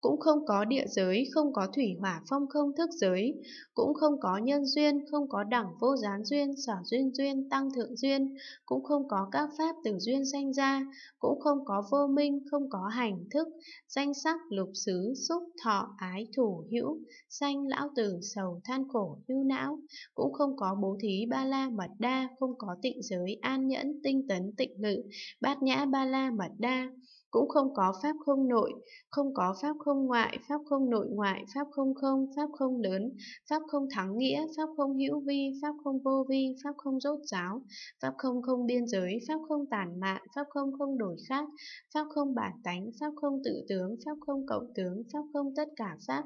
cũng không có địa giới, không có thủy hỏa phong không thức giới, cũng không có nhân duyên, không có đẳng vô gián duyên, sở duyên duyên, tăng thượng duyên, cũng không có các pháp từ duyên sanh ra, cũng không có vô minh, không có hành thức, danh sắc, lục xứ, xúc, thọ, ái, thủ, hữu, sanh, lão tử, sầu, than khổ, hưu não, cũng không có bố thí, ba la, mật đa, không có tịnh giới, an nhẫn, tinh tấn, tịnh lự, bát nhã, ba la, mật đa, cũng không có pháp không nội, không có pháp không ngoại, pháp không nội ngoại, pháp không không, pháp không lớn, pháp không thắng nghĩa, pháp không hữu vi, pháp không vô vi, pháp không rốt ráo, pháp không không biên giới, pháp không tàn mạn, pháp không không đổi khác, pháp không bản tánh, pháp không tự tướng, pháp không cộng tướng, pháp không tất cả pháp,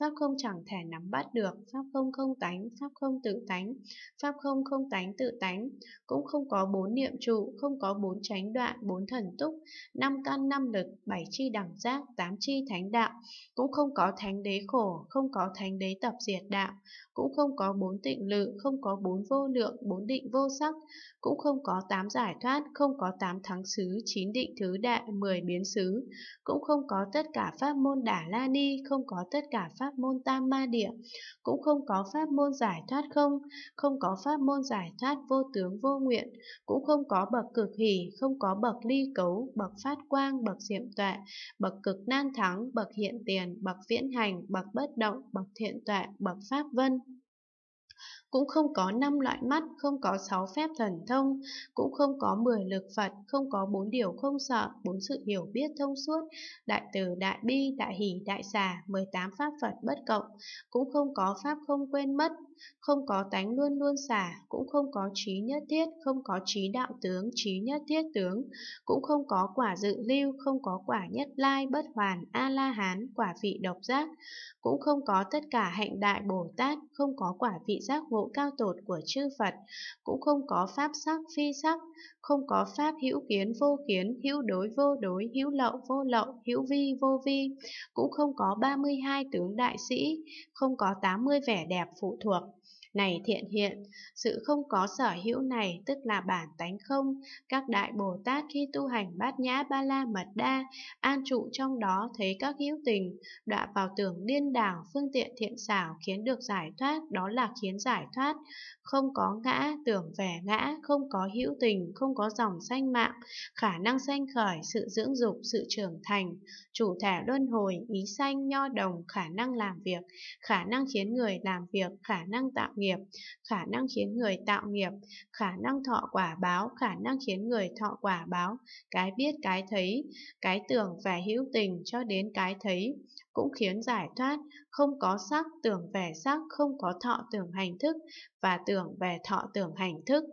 pháp không chẳng thể nắm bắt được, pháp không không tánh, pháp không tự tánh, pháp không không tánh tự tánh, cũng không có bốn niệm trụ, không có bốn chánh đoạn, bốn thần túc, năm căn tăng năm lực, bảy chi đẳng giác, tám chi thánh đạo, cũng không có thánh đế khổ, không có thánh đế tập diệt đạo, cũng không có bốn tịnh lự, không có bốn vô lượng, bốn định vô sắc, cũng không có tám giải thoát, không có tám thắng xứ, chín định thứ đại, mười biến xứ, cũng không có tất cả pháp môn đả la ni, không có tất cả pháp môn tam ma địa, cũng không có pháp môn giải thoát không, không có pháp môn giải thoát vô tướng vô nguyện, cũng không có bậc cực hỷ, không có bậc ly cấu, bậc phát quang, thang, bậc diệm tuệ, bậc cực nan thắng, bậc hiện tiền, bậc viễn hành, bậc bất động, bậc thiện tuệ, bậc pháp vân cũng không có năm loại mắt, không có sáu phép thần thông, cũng không có mười lực Phật, không có bốn điều không sợ, bốn sự hiểu biết thông suốt, đại từ, đại bi, đại hỷ, đại xả, 18 pháp Phật bất cộng, cũng không có pháp không quên mất, không có tánh luôn luôn xả, cũng không có trí nhất thiết, không có trí đạo tướng, trí nhất thiết tướng, cũng không có quả dự lưu, không có quả nhất lai, bất hoàn, A-la-hán, quả vị độc giác, cũng không có tất cả hạnh đại Bồ Tát, không có quả vị giác ngộ, ngộ cao tột của chư Phật, cũng không có pháp sắc phi sắc, không có pháp hữu kiến vô kiến, hữu đối vô đối, hữu lậu vô lậu, hữu vi vô vi, cũng không có 32 tướng đại sĩ, không có 80 vẻ đẹp phụ thuộc. Này thiện hiện, sự không có sở hữu này tức là bản tánh không. Các đại Bồ Tát khi tu hành bát nhã ba la mật đa, an trụ trong đó thấy các hữu tình, đọa vào tưởng điên đảo phương tiện thiện xảo khiến được giải thoát, đó là khiến giải thoát. Không có ngã, tưởng vẻ ngã, không có hữu tình, không có dòng sanh mạng, khả năng sanh khởi, sự dưỡng dục, sự trưởng thành, chủ thể luân hồi, ý sanh, nho đồng, khả năng làm việc, khả năng khiến người làm việc, khả năng tạo nghiệp, khả năng khiến người tạo nghiệp, khả năng thọ quả báo, khả năng khiến người thọ quả báo, cái biết cái thấy, cái tưởng và hữu tình cho đến cái thấy, cũng khiến giải thoát, không có sắc tưởng về sắc, không có thọ tưởng hành thức và tưởng về thọ tưởng hành thức.